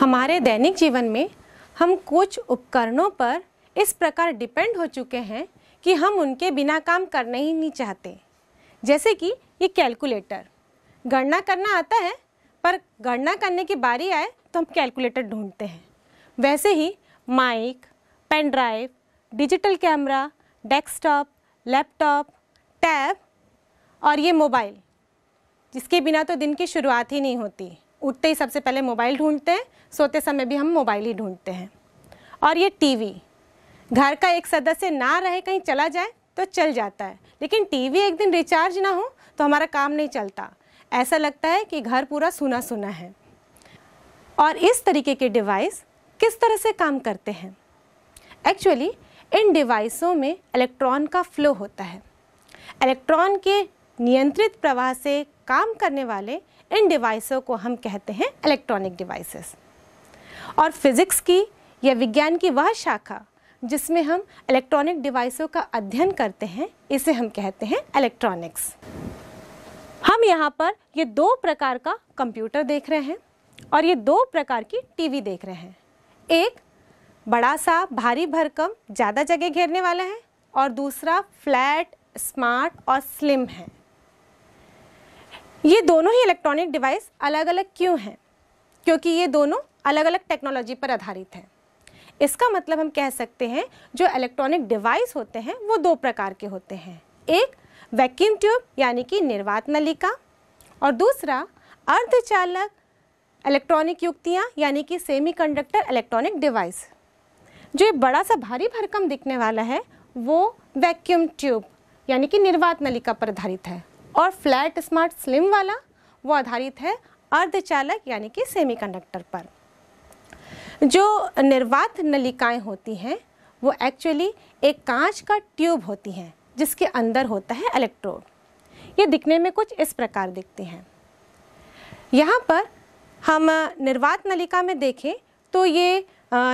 हमारे दैनिक जीवन में हम कुछ उपकरणों पर इस प्रकार डिपेंड हो चुके हैं कि हम उनके बिना काम करना ही नहीं चाहते जैसे कि ये कैलकुलेटर गणना करना आता है पर गणना करने की बारी आए तो हम कैलकुलेटर ढूंढते हैं वैसे ही mic pen drive digital camera desktop laptop tab और ये मोबाइल जिसके बिना तो दिन की शुरुआत ही नहीं होती उठते ही सबसे पहले मोबाइल ढूंढते हैं सोते समय भी हम मोबाइल ही ढूंढते हैं और ये टीवी घर का एक सदस्य ना रहे कहीं चला जाए तो चल जाता है लेकिन टीवी एक दिन रिचार्ज ना हो तो हमारा काम नहीं चलता ऐसा लगता है कि घर पूरा सुना सुना है और इस तरीके के डिवाइस किस तरह से काम करते हैं एक्चुअली इन डिवाइसों में इलेक्ट्रॉन का फ्लो होता है इलेक्ट्रॉन के नियंत्रित प्रवाह से काम करने वाले इन डिवाइसों को हम कहते हैं इलेक्ट्रॉनिक डिवाइसेस और फिज़िक्स की या विज्ञान की वह शाखा जिसमें हम इलेक्ट्रॉनिक डिवाइसों का अध्ययन करते हैं इसे हम कहते हैं इलेक्ट्रॉनिक्स हम यहाँ पर ये दो प्रकार का कंप्यूटर देख रहे हैं और ये दो प्रकार की टीवी देख रहे हैं एक बड़ा सा भारी भरकम ज़्यादा जगह घेरने वाला है और दूसरा फ्लैट स्मार्ट और स्लिम है ये दोनों ही इलेक्ट्रॉनिक डिवाइस अलग अलग क्यों हैं क्योंकि ये दोनों अलग अलग टेक्नोलॉजी पर आधारित हैं इसका मतलब हम कह सकते हैं जो इलेक्ट्रॉनिक डिवाइस होते हैं वो दो प्रकार के होते हैं एक वैक्यूम ट्यूब यानी कि निर्वात नलिका और दूसरा अर्धचालक इलेक्ट्रॉनिक युक्तियाँ यानी कि सेमीकंडक्टर इलेक्ट्रॉनिक डिवाइस जो ये बड़ा सा भारी भरकम दिखने वाला है वो वैक्यूम ट्यूब यानी कि निर्वात नलिका पर आधारित है और फ्लैट स्मार्ट स्लिम वाला वो आधारित है अर्धचालक यानी कि सेमीकंडक्टर पर जो निर्वात नलिकाएं होती हैं वो एक्चुअली एक कांच का ट्यूब होती हैं जिसके अंदर होता है इलेक्ट्रोड ये दिखने में कुछ इस प्रकार दिखती हैं यहाँ पर हम निर्वात नलिका में देखें तो ये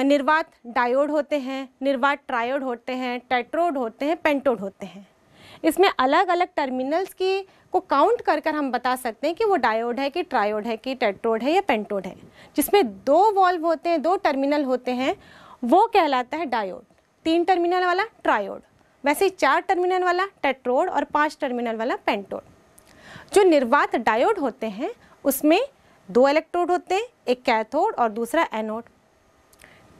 निर्वात डायोड होते हैं निर्वात ट्रायोड होते हैं टेट्रोड होते हैं पेंटोड होते हैं इसमें अलग अलग टर्मिनल्स की को काउंट कर कर हम बता सकते हैं कि वो डायोड है कि ट्रायोड है कि टेट्रोड है या पेंटोड है जिसमें दो वॉल्व होते हैं दो टर्मिनल होते हैं वो कहलाता है डायोड तीन टर्मिनल वाला ट्रायोड वैसे ही चार टर्मिनल वाला टेट्रोड और पांच टर्मिनल वाला पेंटोड जो निर्वात डायोड होते हैं उसमें दो इलेक्ट्रोड होते हैं एक कैथोड और दूसरा एनोड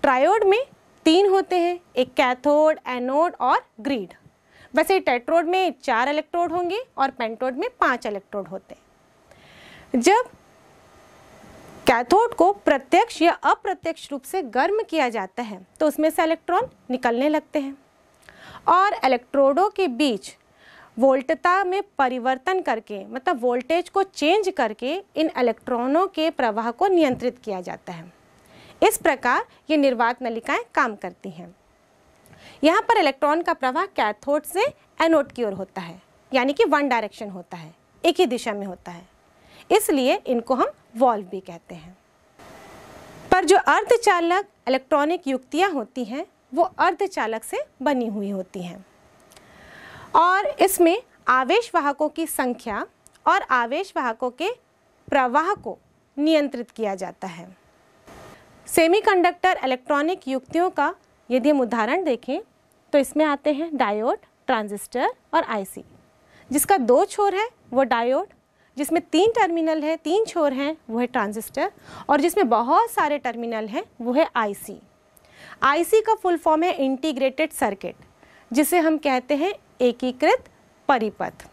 ट्रायोड में तीन होते हैं एक कैथोड एनोड और ग्रीड वैसे टेट्रोड में चार इलेक्ट्रोड होंगे और पेंट्रोड में पांच इलेक्ट्रोड होते हैं जब कैथोड को प्रत्यक्ष या अप्रत्यक्ष रूप से गर्म किया जाता है तो उसमें से इलेक्ट्रॉन निकलने लगते हैं और इलेक्ट्रोडों के बीच वोल्टता में परिवर्तन करके मतलब वोल्टेज को चेंज करके इन इलेक्ट्रॉनों के प्रवाह को नियंत्रित किया जाता है इस प्रकार ये निर्वात नलिकाएं काम करती हैं यहाँ पर इलेक्ट्रॉन का प्रवाह कैथोड से एनोड की ओर होता है यानी कि वन डायरेक्शन होता है एक ही दिशा में होता है इसलिए इनको हम वॉल्व भी कहते हैं पर जो अर्धचालक इलेक्ट्रॉनिक युक्तियाँ होती हैं वो अर्धचालक से बनी हुई होती हैं और इसमें आवेश वाहकों की संख्या और आवेश वाहकों के प्रवाह को नियंत्रित किया जाता है सेमीकंडक्टर इलेक्ट्रॉनिक युक्तियों का यदि हम उदाहरण देखें तो इसमें आते हैं डायोड ट्रांजिस्टर और आईसी जिसका दो छोर है वो डायोड जिसमें तीन टर्मिनल है तीन छोर हैं वो है ट्रांजिस्टर और जिसमें बहुत सारे टर्मिनल हैं वो है आईसी आईसी का फुल फॉर्म है इंटीग्रेटेड सर्किट जिसे हम कहते हैं एकीकृत परिपथ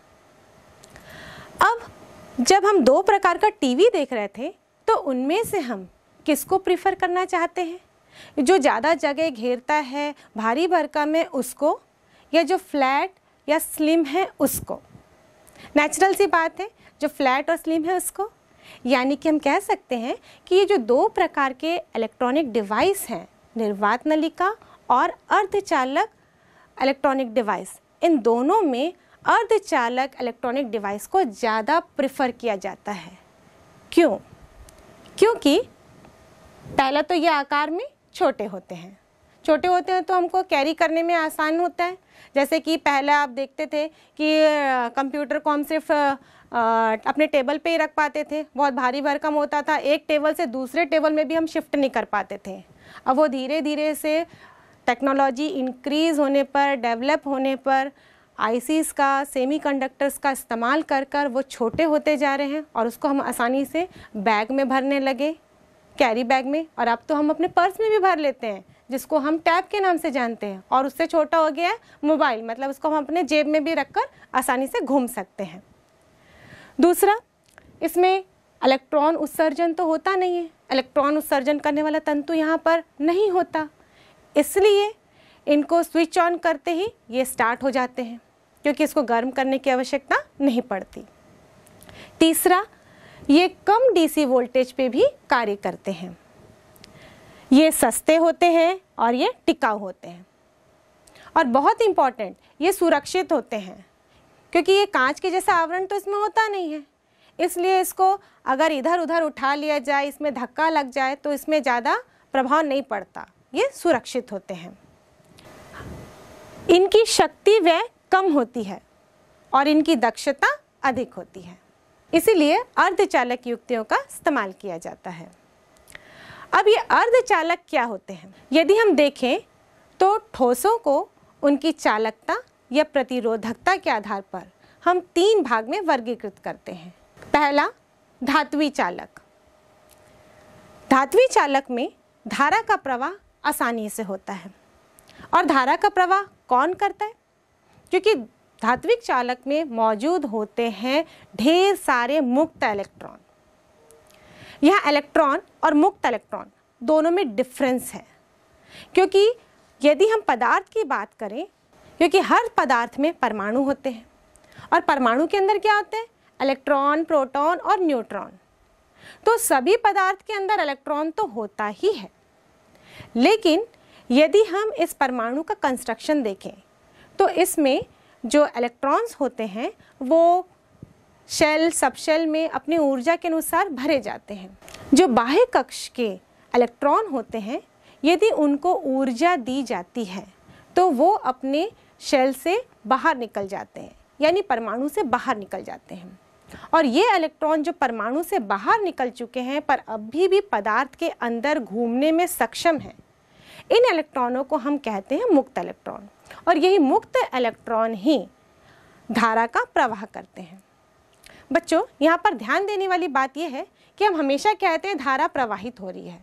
अब जब हम दो प्रकार का टीवी देख रहे थे तो उनमें से हम किसको प्रीफर करना चाहते हैं जो ज़्यादा जगह घेरता है भारी भरकम में उसको या जो फ्लैट या स्लिम है उसको नेचुरल सी बात है जो फ्लैट और स्लिम है उसको यानी कि हम कह सकते हैं कि ये जो दो प्रकार के इलेक्ट्रॉनिक डिवाइस हैं निर्वात नलिका और अर्धचालक इलेक्ट्रॉनिक डिवाइस इन दोनों में अर्धचालक इलेक्ट्रॉनिक डिवाइस को ज़्यादा प्रिफर किया जाता है क्यों क्योंकि पहला तो ये आकार में छोटे होते हैं छोटे होते हैं तो हमको कैरी करने में आसान होता है जैसे कि पहले आप देखते थे कि कंप्यूटर को हम सिर्फ अपने टेबल पे ही रख पाते थे बहुत भारी भरकम होता था एक टेबल से दूसरे टेबल में भी हम शिफ्ट नहीं कर पाते थे अब वो धीरे धीरे से टेक्नोलॉजी इंक्रीज़ होने पर डेवलप होने पर आईसीस का सेमीकंडक्टर्स का इस्तेमाल कर कर वो छोटे होते जा रहे हैं और उसको हम आसानी से बैग में भरने लगे कैरी बैग में और अब तो हम अपने पर्स में भी भर लेते हैं जिसको हम टैब के नाम से जानते हैं और उससे छोटा हो गया है मोबाइल मतलब उसको हम अपने जेब में भी रखकर आसानी से घूम सकते हैं दूसरा इसमें इलेक्ट्रॉन उत्सर्जन तो होता नहीं है इलेक्ट्रॉन उत्सर्जन करने वाला तंतु यहाँ पर नहीं होता इसलिए इनको स्विच ऑन करते ही ये स्टार्ट हो जाते हैं क्योंकि इसको गर्म करने की आवश्यकता नहीं पड़ती तीसरा ये कम डीसी वोल्टेज पे भी कार्य करते हैं ये सस्ते होते हैं और ये टिकाऊ होते हैं और बहुत इम्पॉर्टेंट ये सुरक्षित होते हैं क्योंकि ये कांच के जैसा आवरण तो इसमें होता नहीं है इसलिए इसको अगर इधर उधर उठा लिया जाए इसमें धक्का लग जाए तो इसमें ज़्यादा प्रभाव नहीं पड़ता ये सुरक्षित होते हैं इनकी शक्ति व्यय कम होती है और इनकी दक्षता अधिक होती है इसीलिए अर्धचालक युक्तियों का इस्तेमाल किया जाता है अब ये अर्धचालक क्या होते हैं यदि हम देखें तो ठोसों को उनकी चालकता या प्रतिरोधकता के आधार पर हम तीन भाग में वर्गीकृत करते हैं पहला धातुवी चालक धातुवी चालक में धारा का प्रवाह आसानी से होता है और धारा का प्रवाह कौन करता है क्योंकि धात्विक चालक में मौजूद होते हैं ढेर सारे मुक्त इलेक्ट्रॉन यह इलेक्ट्रॉन और मुक्त इलेक्ट्रॉन दोनों में डिफरेंस है क्योंकि यदि हम पदार्थ की बात करें क्योंकि हर पदार्थ में परमाणु होते हैं और परमाणु के अंदर क्या होते हैं इलेक्ट्रॉन प्रोटॉन और न्यूट्रॉन तो सभी पदार्थ के अंदर इलेक्ट्रॉन तो होता ही है लेकिन यदि हम इस परमाणु का कंस्ट्रक्शन देखें तो इसमें जो इलेक्ट्रॉन्स होते हैं वो शेल सबशेल में अपनी ऊर्जा के अनुसार भरे जाते हैं जो बाह्य कक्ष के इलेक्ट्रॉन होते हैं यदि उनको ऊर्जा दी जाती है तो वो अपने शेल से बाहर निकल जाते हैं यानी परमाणु से बाहर निकल जाते हैं और ये इलेक्ट्रॉन जो परमाणु से बाहर निकल चुके हैं पर अभी भी पदार्थ के अंदर घूमने में सक्षम हैं इन इलेक्ट्रॉनों को हम कहते हैं मुक्त इलेक्ट्रॉन और यही मुक्त इलेक्ट्रॉन ही धारा का प्रवाह करते हैं बच्चों यहाँ पर ध्यान देने वाली बात यह है कि हम हमेशा कहते हैं धारा प्रवाहित हो रही है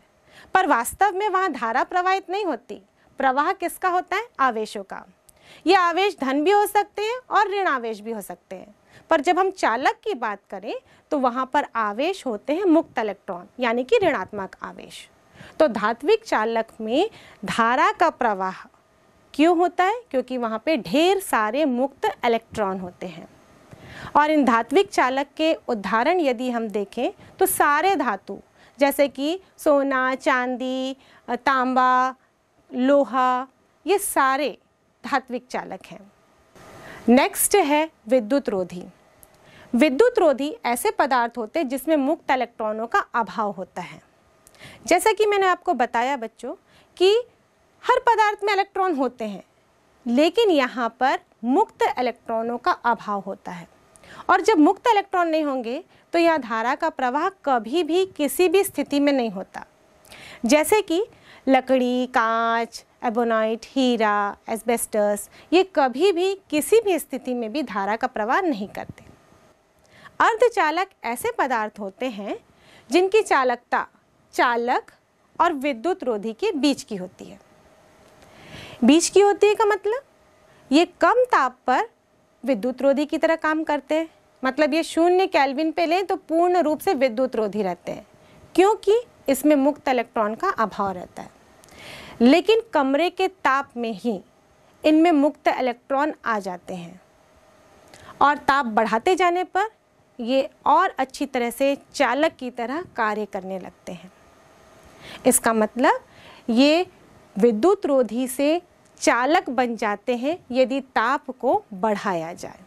पर वास्तव में वहाँ धारा प्रवाहित नहीं होती प्रवाह किसका होता है आवेशों का ये आवेश धन भी हो सकते हैं और ऋण आवेश भी हो सकते हैं पर जब हम चालक की बात करें तो वहाँ पर आवेश होते हैं मुक्त इलेक्ट्रॉन यानी कि ऋणात्मक आवेश तो धात्विक चालक में धारा का प्रवाह क्यों होता है क्योंकि वहाँ पे ढेर सारे मुक्त इलेक्ट्रॉन होते हैं और इन धात्विक चालक के उदाहरण यदि हम देखें तो सारे धातु जैसे कि सोना चांदी तांबा लोहा ये सारे धात्विक चालक हैं नेक्स्ट है विद्युत रोधी विद्युत रोधी ऐसे पदार्थ होते हैं जिसमें मुक्त इलेक्ट्रॉनों का अभाव होता है जैसा कि मैंने आपको बताया बच्चों कि हर पदार्थ में इलेक्ट्रॉन होते हैं लेकिन यहाँ पर मुक्त इलेक्ट्रॉनों का अभाव होता है और जब मुक्त इलेक्ट्रॉन नहीं होंगे तो यह धारा का प्रवाह कभी भी किसी भी स्थिति में नहीं होता जैसे कि लकड़ी कांच एबोनाइट हीरा एस्बेस्टस ये कभी भी किसी भी स्थिति में भी धारा का प्रवाह नहीं करते अर्धचालक ऐसे पदार्थ होते हैं जिनकी चालकता चालक और विद्युत रोधी के बीच की होती है बीज की होती है का मतलब ये कम ताप पर विद्युत रोधी की तरह काम करते हैं मतलब ये शून्य कैलविन पे लें तो पूर्ण रूप से विद्युत रोधी रहते हैं क्योंकि इसमें मुक्त इलेक्ट्रॉन का अभाव रहता है लेकिन कमरे के ताप में ही इनमें मुक्त इलेक्ट्रॉन आ जाते हैं और ताप बढ़ाते जाने पर ये और अच्छी तरह से चालक की तरह कार्य करने लगते हैं इसका मतलब ये विद्युत रोधी से चालक बन जाते हैं यदि ताप को बढ़ाया जाए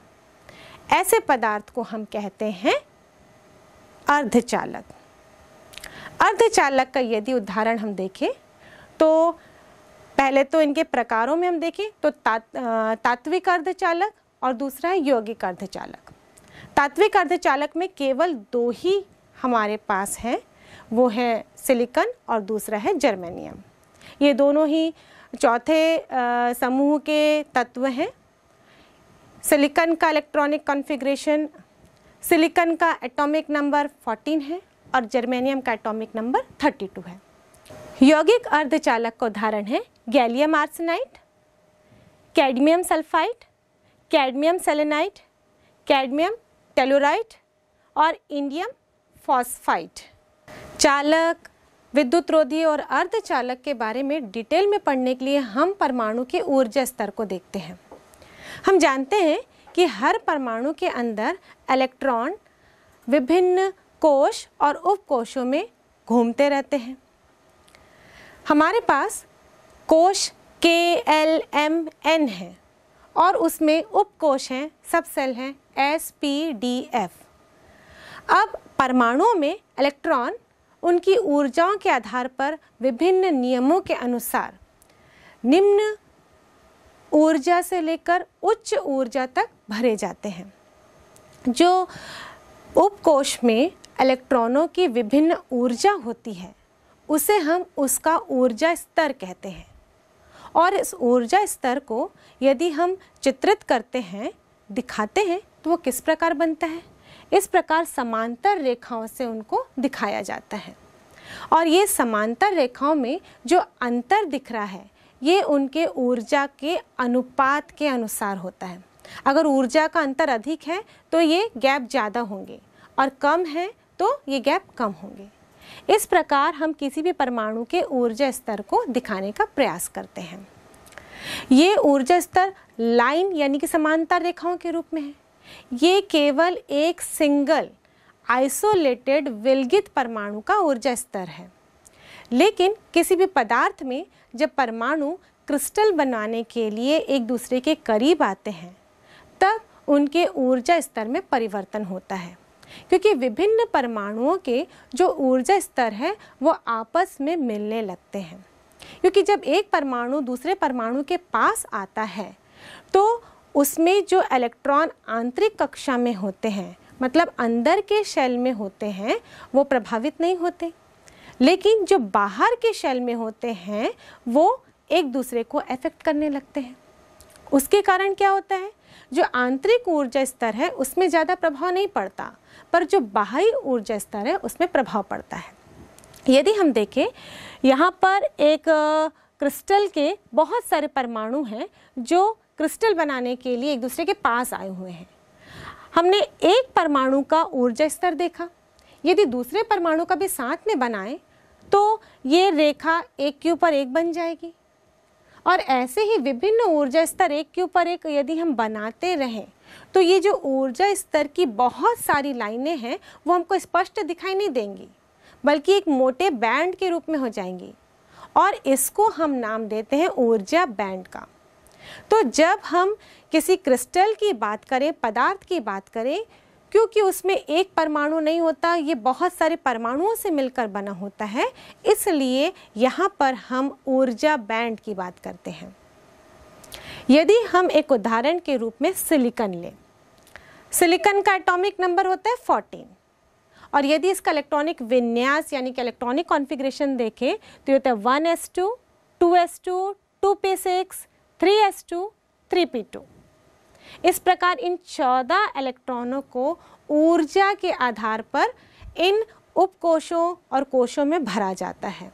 ऐसे पदार्थ को हम कहते हैं अर्धचालक अर्धचालक का यदि उदाहरण हम देखें तो पहले तो इनके प्रकारों में हम देखें तो तात्विक अर्धचालक और दूसरा है यौगिक अर्धचालक तात्विक अर्धचालक में केवल दो ही हमारे पास हैं वो है सिलिकन और दूसरा है जर्मेनियम ये दोनों ही चौथे समूह के तत्व हैं सिलिकन का इलेक्ट्रॉनिक कॉन्फ़िगरेशन सिलिकन का एटॉमिक नंबर 14 है और जर्मेनियम का एटॉमिक नंबर 32 है यौगिक अर्धचालक का उदाहरण है gallium arsenite cadmium sulphite cadmium selenite cadmium tellurite और इंडियम फॉस्फाइड चालक विद्युत रोधी और अर्धचालक के बारे में डिटेल में पढ़ने के लिए हम परमाणु के ऊर्जा स्तर को देखते हैं हम जानते हैं कि हर परमाणु के अंदर इलेक्ट्रॉन विभिन्न कोश और उपकोशों में घूमते रहते हैं हमारे पास कोश के एल एम एन है और उसमें उपकोश हैं सब सेल हैं एस पी डी एफ अब परमाणुओं में इलेक्ट्रॉन उनकी ऊर्जाओं के आधार पर विभिन्न नियमों के अनुसार निम्न ऊर्जा से लेकर उच्च ऊर्जा तक भरे जाते हैं जो उपकोष में इलेक्ट्रॉनों की विभिन्न ऊर्जा होती है उसे हम उसका ऊर्जा स्तर कहते हैं और इस ऊर्जा स्तर को यदि हम चित्रित करते हैं दिखाते हैं तो वो किस प्रकार बनता है इस प्रकार समांतर रेखाओं से उनको दिखाया जाता है और ये समांतर रेखाओं में जो अंतर दिख रहा है ये उनके ऊर्जा के अनुपात के अनुसार होता है अगर ऊर्जा का अंतर अधिक है तो ये गैप ज़्यादा होंगे और कम है तो ये गैप कम होंगे इस प्रकार हम किसी भी परमाणु के ऊर्जा स्तर को दिखाने का प्रयास करते हैं ये ऊर्जा स्तर लाइन यानी कि समांतर रेखाओं के रूप में है ये केवल एक सिंगल आइसोलेटेड विलगित परमाणु का ऊर्जा स्तर है लेकिन किसी भी पदार्थ में जब परमाणु क्रिस्टल बनाने के लिए एक दूसरे के करीब आते हैं तब उनके ऊर्जा स्तर में परिवर्तन होता है क्योंकि विभिन्न परमाणुओं के जो ऊर्जा स्तर है वो आपस में मिलने लगते हैं क्योंकि जब एक परमाणु दूसरे परमाणु के पास आता है तो उसमें जो इलेक्ट्रॉन आंतरिक कक्षा में होते हैं मतलब अंदर के शेल में होते हैं वो प्रभावित नहीं होते लेकिन जो बाहर के शेल में होते हैं वो एक दूसरे को अफेक्ट करने लगते हैं उसके कारण क्या होता है जो आंतरिक ऊर्जा स्तर है उसमें ज़्यादा प्रभाव नहीं पड़ता पर जो बाहरी ऊर्जा स्तर है उसमें प्रभाव पड़ता है यदि हम देखें यहाँ पर एक क्रिस्टल के बहुत सारे परमाणु हैं जो क्रिस्टल बनाने के लिए एक दूसरे के पास आए हुए हैं हमने एक परमाणु का ऊर्जा स्तर देखा यदि दूसरे परमाणु का भी साथ में बनाएं तो ये रेखा एक के ऊपर एक बन जाएगी और ऐसे ही विभिन्न ऊर्जा स्तर एक के ऊपर एक यदि हम बनाते रहें तो ये जो ऊर्जा स्तर की बहुत सारी लाइनें हैं वो हमको स्पष्ट दिखाई नहीं देंगी बल्कि एक मोटे बैंड के रूप में हो जाएंगी और इसको हम नाम देते हैं ऊर्जा बैंड का तो जब हम किसी क्रिस्टल की बात करें पदार्थ की बात करें क्योंकि उसमें एक परमाणु नहीं होता ये बहुत सारे परमाणुओं से मिलकर बना होता है इसलिए यहाँ पर हम ऊर्जा बैंड की बात करते हैं यदि हम एक उदाहरण के रूप में सिलिकन लें सिलिकन का एटॉमिक नंबर होता है 14 और यदि इसका इलेक्ट्रॉनिक विन्यास यानी कि इलेक्ट्रॉनिक कॉन्फ़िगरेशन देखें तो ये होता है one S S two two two two पे सिक्स 3s2, 3p2। इस प्रकार इन 14 इलेक्ट्रॉनों को ऊर्जा के आधार पर इन उपकोषों और कोषों में भरा जाता है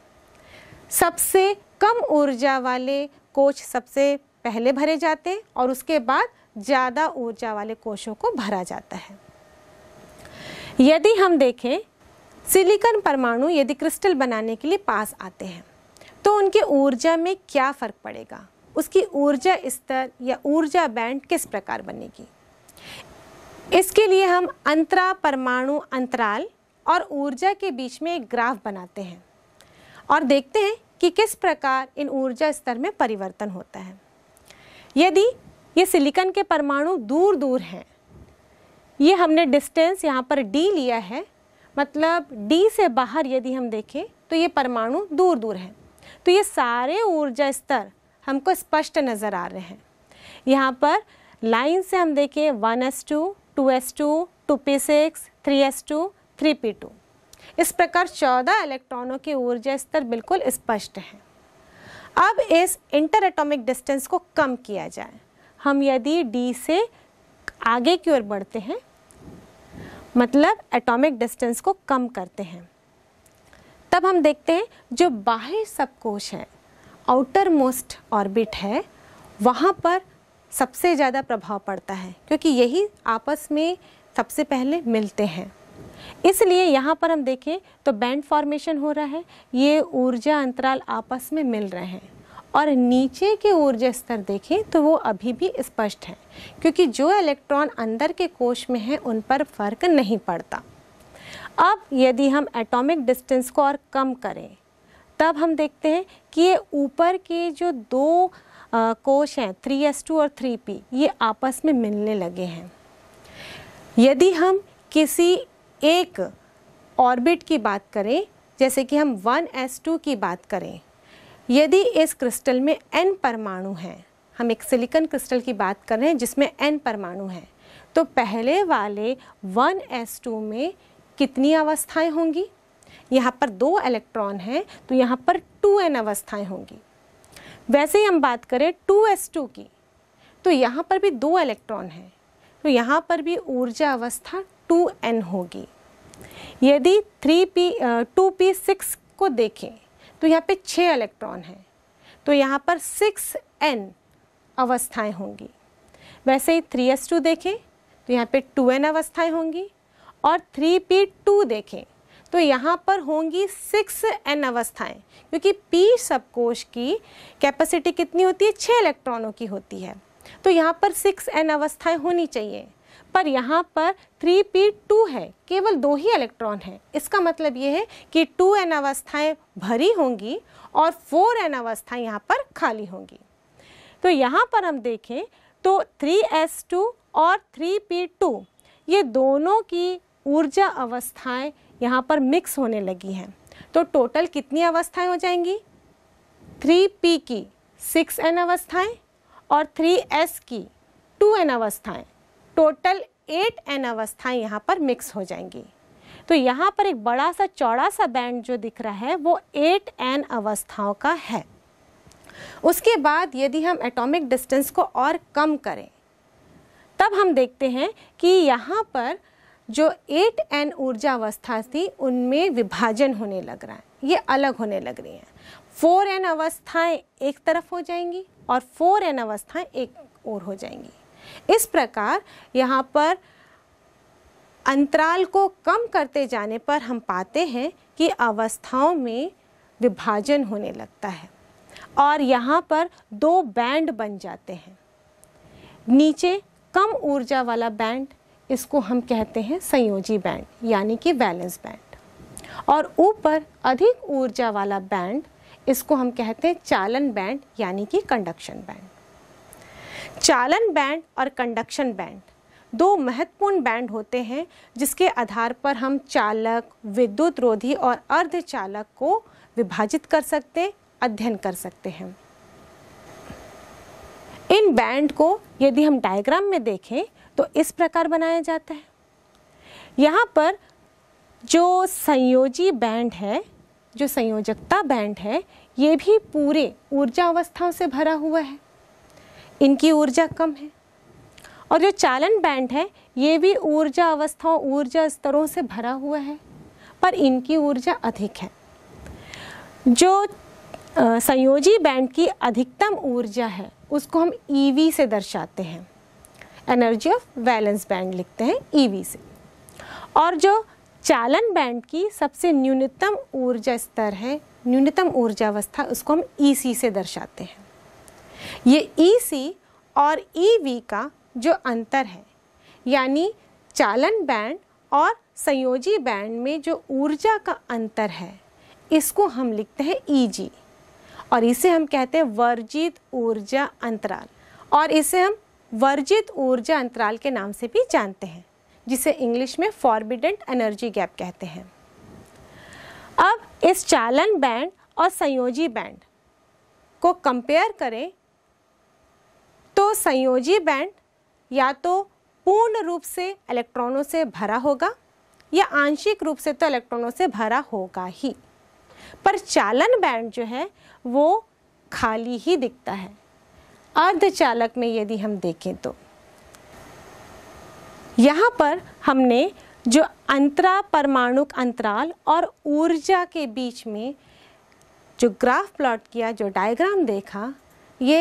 सबसे कम ऊर्जा वाले कोष सबसे पहले भरे जाते हैं और उसके बाद ज़्यादा ऊर्जा वाले कोषों को भरा जाता है यदि हम देखें सिलिकॉन परमाणु यदि क्रिस्टल बनाने के लिए पास आते हैं तो उनके ऊर्जा में क्या फ़र्क पड़ेगा उसकी ऊर्जा स्तर या ऊर्जा बैंड किस प्रकार बनेगी इसके लिए हम अंतरा परमाणु अंतराल और ऊर्जा के बीच में एक ग्राफ बनाते हैं और देखते हैं कि किस प्रकार इन ऊर्जा स्तर में परिवर्तन होता है यदि ये सिलिकन के परमाणु दूर दूर हैं ये हमने डिस्टेंस यहाँ पर डी लिया है मतलब डी से बाहर यदि हम देखें तो ये परमाणु दूर दूर हैं तो ये सारे ऊर्जा स्तर हमको स्पष्ट नज़र आ रहे हैं यहाँ पर लाइन से हम देखें one S two two S two two P six three S two three P two इस प्रकार चौदह इलेक्ट्रॉनों के ऊर्जा स्तर बिल्कुल स्पष्ट है अब इस इंटर एटॉमिक डिस्टेंस को कम किया जाए हम यदि डी से आगे की ओर बढ़ते हैं मतलब एटॉमिक डिस्टेंस को कम करते हैं तब हम देखते हैं जो बाहरी सबकोश है आउटर मोस्ट ऑर्बिट है वहाँ पर सबसे ज़्यादा प्रभाव पड़ता है क्योंकि यही आपस में सबसे पहले मिलते हैं इसलिए यहाँ पर हम देखें तो बैंड फॉर्मेशन हो रहा है ये ऊर्जा अंतराल आपस में मिल रहे हैं और नीचे के ऊर्जा स्तर देखें तो वो अभी भी स्पष्ट है क्योंकि जो इलेक्ट्रॉन अंदर के कोश में हैं उन पर फर्क नहीं पड़ता अब यदि हम एटॉमिक डिस्टेंस को और कम करें तब हम देखते हैं कि ये ऊपर के जो दो कोश हैं थ्री एस टू और थ्री पी ये आपस में मिलने लगे हैं यदि हम किसी एक ऑर्बिट की बात करें जैसे कि हम वन एस टू की बात करें यदि इस क्रिस्टल में n परमाणु हैं हम एक सिलिकन क्रिस्टल की बात कर रहे हैं जिसमें n परमाणु हैं तो पहले वाले 1s2 में कितनी अवस्थाएं होंगी यहाँ पर दो इलेक्ट्रॉन हैं तो यहाँ पर टू एन अवस्थाएं होंगी वैसे ही हम बात करें टू एस टू की तो यहाँ पर भी दो इलेक्ट्रॉन हैं तो यहाँ पर भी ऊर्जा अवस्था टू एन होगी यदि three P two P six को देखें तो यहाँ पे छः इलेक्ट्रॉन हैं तो यहाँ पर सिक्स एन अवस्थाएं होंगी वैसे ही थ्री एस टू देखें तो यहाँ पे टू एन अवस्थाएं होंगी और थ्री पी टू देखें तो यहाँ पर होंगी सिक्स एन अवस्थाएं क्योंकि पी सबकोश की कैपेसिटी कितनी होती है छः इलेक्ट्रॉनों की होती है तो यहाँ पर सिक्स एन अवस्थाएं होनी चाहिए पर यहाँ पर थ्री पी टू है केवल दो ही इलेक्ट्रॉन है इसका मतलब ये है कि टू एन अवस्थाएं भरी होंगी और फोर एन अवस्थाएं यहाँ पर खाली होंगी तो यहाँ पर हम देखें तो थ्री एस टू और थ्री पी टू ये दोनों की ऊर्जा अवस्थाएं यहाँ पर मिक्स होने लगी हैं तो टोटल कितनी अवस्थाएं हो जाएंगी थ्री पी की सिक्स एन अवस्थाएं और थ्री एस की टू एन अवस्थाएं टोटल एट एन अवस्थाएं यहाँ पर मिक्स हो जाएंगी तो यहाँ पर एक बड़ा सा चौड़ा सा बैंड जो दिख रहा है वो एट एन अवस्थाओं का है उसके बाद यदि हम एटॉमिक डिस्टेंस को और कम करें तब हम देखते हैं कि यहाँ पर जो एट एन ऊर्जा अवस्था थी उनमें विभाजन होने लग रहा है ये अलग होने लग रही हैं फोर एन अवस्थाएं एक तरफ हो जाएंगी और फोर एन अवस्थाएं एक और हो जाएंगी इस प्रकार यहाँ पर अंतराल को कम करते जाने पर हम पाते हैं कि अवस्थाओं में विभाजन होने लगता है और यहाँ पर दो बैंड बन जाते हैं नीचे कम ऊर्जा वाला बैंड इसको हम कहते हैं संयोजी बैंड यानी कि बैलेंस बैंड और ऊपर अधिक ऊर्जा वाला बैंड इसको हम कहते हैं चालन बैंड यानी कि कंडक्शन बैंड चालन बैंड और कंडक्शन बैंड दो महत्वपूर्ण बैंड होते हैं जिसके आधार पर हम चालक विद्युत रोधी और अर्धचालक को विभाजित कर सकते अध्ययन कर सकते हैं इन बैंड को यदि हम डायग्राम में देखें तो इस प्रकार बनाया जाता है यहाँ पर जो संयोजी बैंड है जो संयोजकता बैंड है ये भी पूरे ऊर्जा अवस्थाओं से भरा हुआ है इनकी ऊर्जा कम है और जो चालन बैंड है ये भी ऊर्जा अवस्थाओं ऊर्जा स्तरों से भरा हुआ है पर इनकी ऊर्जा अधिक है जो संयोजी बैंड की अधिकतम ऊर्जा है उसको हम ईवी e से दर्शाते हैं एनर्जी ऑफ वैलेंस बैंड लिखते हैं ई e से और जो चालन बैंड की सबसे न्यूनतम ऊर्जा स्तर है न्यूनतम ऊर्जा अवस्था उसको हम ई e से दर्शाते हैं ये ई e और ई का जो अंतर है यानी चालन बैंड और संयोजी बैंड में जो ऊर्जा का अंतर है इसको हम लिखते हैं ई और इसे हम कहते हैं वर्जित ऊर्जा अंतराल और इसे हम वर्जित ऊर्जा अंतराल के नाम से भी जानते हैं जिसे इंग्लिश में फॉरबिडेंट एनर्जी गैप कहते हैं अब इस चालन बैंड और संयोजी बैंड को कंपेयर करें तो संयोजी बैंड या तो पूर्ण रूप से इलेक्ट्रॉनों से भरा होगा या आंशिक रूप से तो इलेक्ट्रॉनों से भरा होगा ही पर चालन बैंड जो है वो खाली ही दिखता है अर्धचालक में यदि हम देखें तो यहाँ पर हमने जो अंतरा परमाणुक अंतराल और ऊर्जा के बीच में जो ग्राफ प्लॉट किया जो डायग्राम देखा ये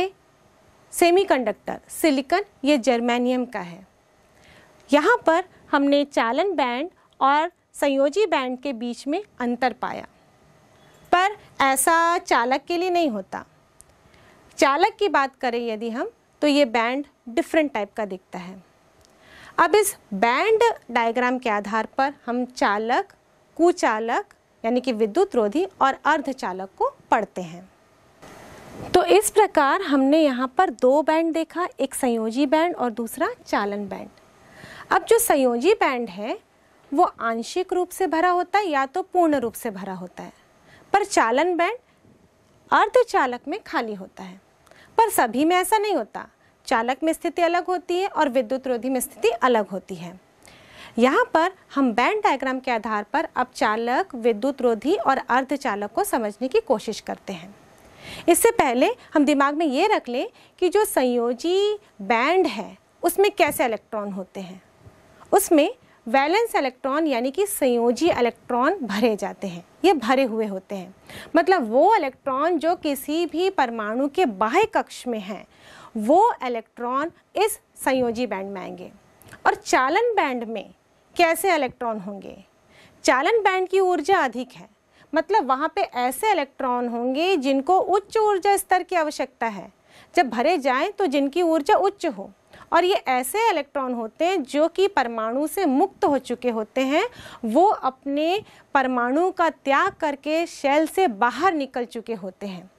सेमीकंडक्टर सिलिकन ये जर्मेनियम का है यहाँ पर हमने चालन बैंड और संयोजी बैंड के बीच में अंतर पाया पर ऐसा चालक के लिए नहीं होता चालक की बात करें यदि हम तो ये बैंड डिफरेंट टाइप का दिखता है अब इस बैंड डायग्राम के आधार पर हम चालक कुचालक यानी कि विद्युत रोधी और अर्धचालक को पढ़ते हैं तो इस प्रकार हमने यहाँ पर दो बैंड देखा एक संयोजी बैंड और दूसरा चालन बैंड अब जो संयोजी बैंड है वो आंशिक रूप से भरा होता है या तो पूर्ण रूप से भरा होता है पर चालन बैंड अर्धचालक में खाली होता है पर सभी में ऐसा नहीं होता चालक में स्थिति अलग होती है और विद्युत रोधी में स्थिति अलग होती है यहाँ पर हम बैंड डायग्राम के आधार पर अब चालक विद्युत रोधी और अर्ध चालक को समझने की कोशिश करते हैं इससे पहले हम दिमाग में ये रख लें कि जो संयोजी बैंड है उसमें कैसे इलेक्ट्रॉन होते हैं उसमें वैलेंस इलेक्ट्रॉन यानी कि संयोजी इलेक्ट्रॉन भरे जाते हैं ये भरे हुए होते हैं मतलब वो इलेक्ट्रॉन जो किसी भी परमाणु के बाह्य कक्ष में हैं वो इलेक्ट्रॉन इस संयोजी बैंड में आएंगे और चालन बैंड में कैसे इलेक्ट्रॉन होंगे चालन बैंड की ऊर्जा अधिक है मतलब वहाँ पे ऐसे इलेक्ट्रॉन होंगे जिनको उच्च ऊर्जा स्तर की आवश्यकता है जब भरे जाएं तो जिनकी ऊर्जा उच्च हो और ये ऐसे इलेक्ट्रॉन होते हैं जो कि परमाणु से मुक्त हो चुके होते हैं वो अपने परमाणु का त्याग करके शेल से बाहर निकल चुके होते हैं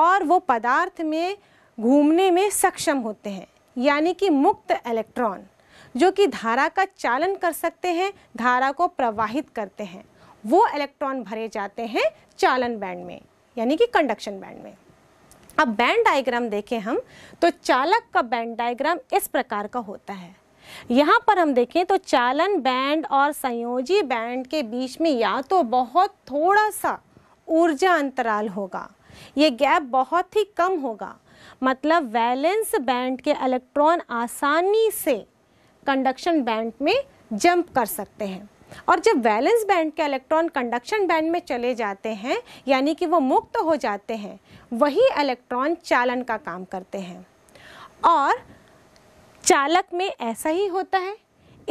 और वो पदार्थ में घूमने में सक्षम होते हैं यानी कि मुक्त इलेक्ट्रॉन जो कि धारा का चालन कर सकते हैं धारा को प्रवाहित करते हैं वो इलेक्ट्रॉन भरे जाते हैं चालन बैंड में यानी कि कंडक्शन बैंड में अब बैंड डायग्राम देखें हम तो चालक का बैंड डायग्राम इस प्रकार का होता है यहाँ पर हम देखें तो चालन बैंड और संयोजी बैंड के बीच में या तो बहुत थोड़ा सा ऊर्जा अंतराल होगा ये गैप बहुत ही कम होगा मतलब वैलेंस बैंड के इलेक्ट्रॉन आसानी से कंडक्शन बैंड में जंप कर सकते हैं और जब वैलेंस बैंड के इलेक्ट्रॉन कंडक्शन बैंड में चले जाते हैं यानी कि वो मुक्त हो जाते हैं वही इलेक्ट्रॉन चालन का काम करते हैं और चालक में ऐसा ही होता है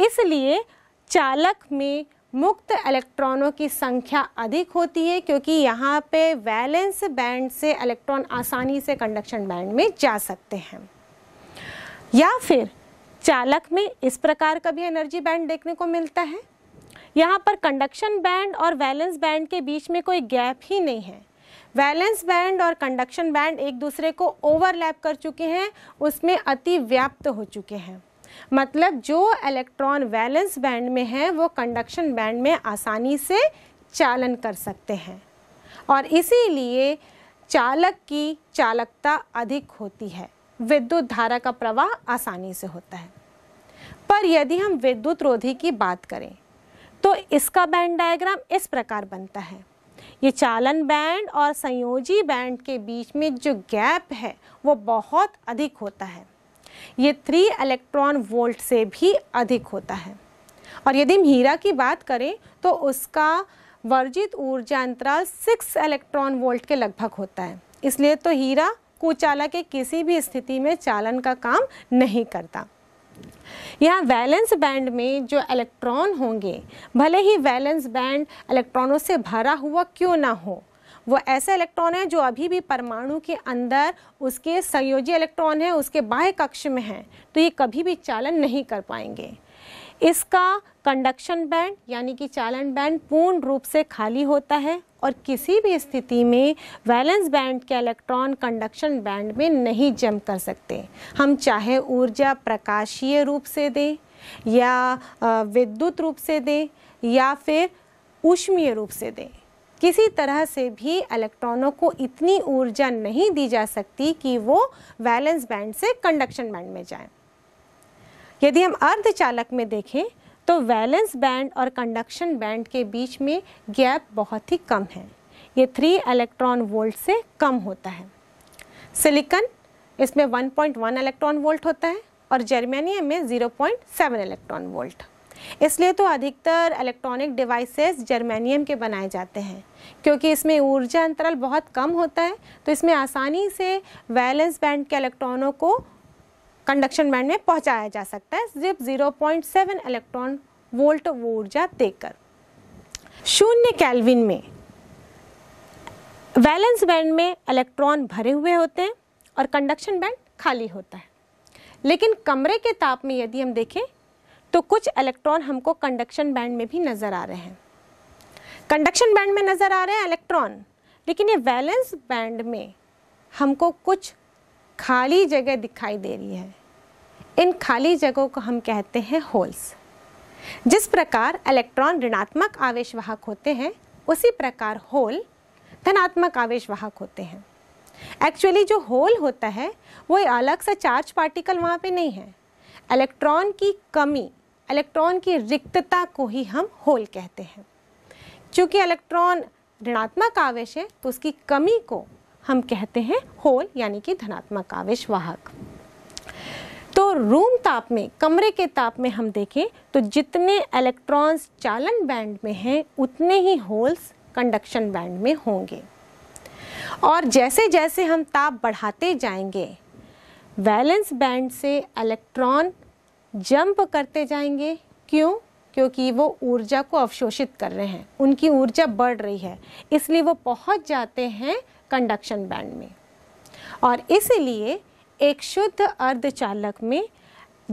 इसलिए चालक में मुक्त इलेक्ट्रॉनों की संख्या अधिक होती है क्योंकि यहाँ पे वैलेंस बैंड से इलेक्ट्रॉन आसानी से कंडक्शन बैंड में जा सकते हैं या फिर चालक में इस प्रकार का भी एनर्जी बैंड देखने को मिलता है यहाँ पर कंडक्शन बैंड और वैलेंस बैंड के बीच में कोई गैप ही नहीं है वैलेंस बैंड और कंडक्शन बैंड एक दूसरे को ओवरलैप कर चुके हैं उसमें अति व्याप्त हो चुके हैं मतलब जो इलेक्ट्रॉन वैलेंस बैंड में है वो कंडक्शन बैंड में आसानी से चालन कर सकते हैं और इसीलिए चालक की चालकता अधिक होती है विद्युत धारा का प्रवाह आसानी से होता है पर यदि हम विद्युत रोधी की बात करें तो इसका बैंड डायग्राम इस प्रकार बनता है ये चालन बैंड और संयोजी बैंड के बीच में जो गैप है वो बहुत अधिक होता है ये थ्री इलेक्ट्रॉन वोल्ट से भी अधिक होता है और यदि हम हीरा की बात करें तो उसका वर्जित ऊर्जा अंतराल सिक्स इलेक्ट्रॉन वोल्ट के लगभग होता है इसलिए तो हीरा कुचाला के किसी भी स्थिति में चालन का काम नहीं करता यहाँ वैलेंस बैंड में जो इलेक्ट्रॉन होंगे भले ही वैलेंस बैंड इलेक्ट्रॉनों से भरा हुआ क्यों ना हो वो ऐसे इलेक्ट्रॉन है जो अभी भी परमाणु के अंदर उसके संयोजी इलेक्ट्रॉन हैं उसके बाह्य कक्ष में हैं तो ये कभी भी चालन नहीं कर पाएंगे इसका कंडक्शन बैंड यानी कि चालन बैंड पूर्ण रूप से खाली होता है और किसी भी स्थिति में वैलेंस बैंड के इलेक्ट्रॉन कंडक्शन बैंड में नहीं जम कर सकते हम चाहे ऊर्जा प्रकाशीय रूप से दें या विद्युत रूप से दें या फिर ऊष्मीय रूप से दें किसी तरह से भी इलेक्ट्रॉनों को इतनी ऊर्जा नहीं दी जा सकती कि वो वैलेंस बैंड से कंडक्शन बैंड में जाएं। यदि हम अर्धचालक में देखें तो वैलेंस बैंड और कंडक्शन बैंड के बीच में गैप बहुत ही कम है ये थ्री इलेक्ट्रॉन वोल्ट से कम होता है सिलिकन इसमें 1.1 इलेक्ट्रॉन वोल्ट होता है और जर्मेनियम में 0.7 इलेक्ट्रॉन वोल्ट इसलिए तो अधिकतर इलेक्ट्रॉनिक डिवाइसेस जर्मेनियम के बनाए जाते हैं क्योंकि इसमें ऊर्जा अंतराल बहुत कम होता है तो इसमें आसानी से वैलेंस बैंड के इलेक्ट्रॉनों को कंडक्शन बैंड में पहुंचाया जा सकता है सिर्फ 0.7 इलेक्ट्रॉन वोल्ट ऊर्जा देकर शून्य कैलविन में वैलेंस बैंड में इलेक्ट्रॉन भरे हुए होते हैं और कंडक्शन बैंड खाली होता है लेकिन कमरे के ताप में यदि हम देखें तो कुछ इलेक्ट्रॉन हमको कंडक्शन बैंड में भी नज़र आ रहे हैं कंडक्शन बैंड में नज़र आ रहे हैं इलेक्ट्रॉन लेकिन ये वैलेंस बैंड में हमको कुछ खाली जगह दिखाई दे रही है इन खाली जगहों को हम कहते हैं होल्स जिस प्रकार इलेक्ट्रॉन ऋणात्मक आवेश वाहक होते हैं उसी प्रकार होल धनात्मक आवेश वाहक होते हैं एक्चुअली जो होल होता है वो अलग सा चार्ज पार्टिकल वहाँ पे नहीं है इलेक्ट्रॉन की कमी इलेक्ट्रॉन की रिक्तता को ही हम होल कहते हैं क्योंकि इलेक्ट्रॉन ऋणात्मक आवेश है तो उसकी कमी को हम कहते हैं होल यानी कि धनात्मक आवेश वाहक रूम ताप में कमरे के ताप में हम देखें तो जितने इलेक्ट्रॉन्स चालन बैंड में हैं उतने ही होल्स कंडक्शन बैंड में होंगे और जैसे जैसे हम ताप बढ़ाते जाएंगे वैलेंस बैंड से इलेक्ट्रॉन जंप करते जाएंगे क्यों क्योंकि वो ऊर्जा को अवशोषित कर रहे हैं उनकी ऊर्जा बढ़ रही है इसलिए वो पहुंच जाते हैं कंडक्शन बैंड में और इसीलिए एक शुद्ध अर्धचालक में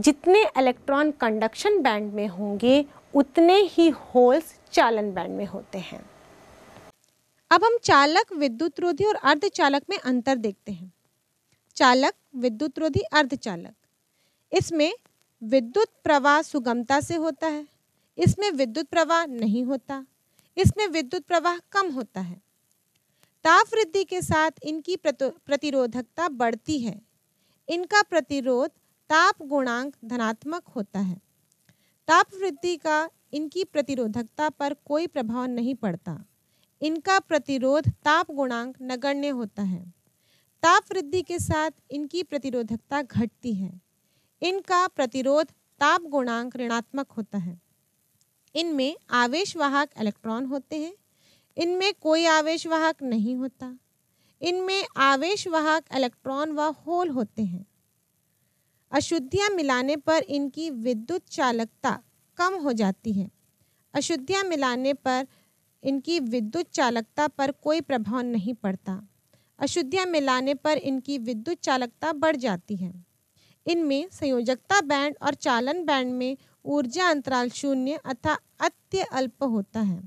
जितने इलेक्ट्रॉन कंडक्शन बैंड में होंगे उतने ही होल्स चालन बैंड में होते हैं अब हम चालक विद्युत रोधी और अर्धचालक में अंतर देखते हैं चालक विद्युत रोधी अर्धचालक इसमें विद्युत प्रवाह सुगमता से होता है इसमें विद्युत प्रवाह नहीं होता इसमें विद्युत प्रवाह कम होता है ताप वृद्धि के साथ इनकी प्रतिरोधकता बढ़ती है इनका प्रतिरोध ताप गुणांक धनात्मक होता है ताप वृद्धि का इनकी प्रतिरोधकता पर कोई प्रभाव नहीं पड़ता इनका प्रतिरोध ताप गुणांक नगण्य होता है ताप वृद्धि के साथ इनकी प्रतिरोधकता घटती है इनका प्रतिरोध ताप गुणांक ऋणात्मक होता है इनमें आवेशवाहक इलेक्ट्रॉन होते हैं इनमें कोई आवेशवाहक नहीं होता इनमें आवेश वाहक इलेक्ट्रॉन व होल होते हैं अशुद्धियां मिलाने पर इनकी विद्युत चालकता कम हो जाती है अशुद्धियां मिलाने पर इनकी विद्युत चालकता पर कोई प्रभाव नहीं पड़ता अशुद्धियां मिलाने पर इनकी विद्युत चालकता बढ़ जाती है इनमें संयोजकता बैंड और चालन बैंड में ऊर्जा अंतराल शून्य अथा अत्य अल्प होता है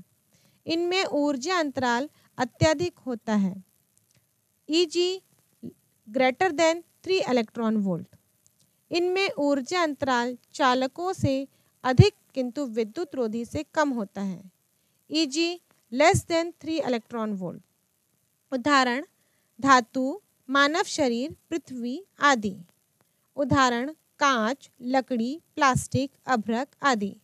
इनमें ऊर्जा अंतराल अत्यधिक होता है Eg greater than three electron volt इनमें ऊर्जा अंतराल चालकों से अधिक किंतु विद्युत रोधी से कम होता है G less than three electron volt उदाहरण धातु मानव शरीर पृथ्वी आदि उदाहरण कांच लकड़ी प्लास्टिक अभ्रक आदि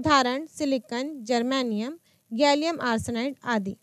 उदाहरण सिलिकन जर्मेनियम गैलियम आर्सेनाइड आदि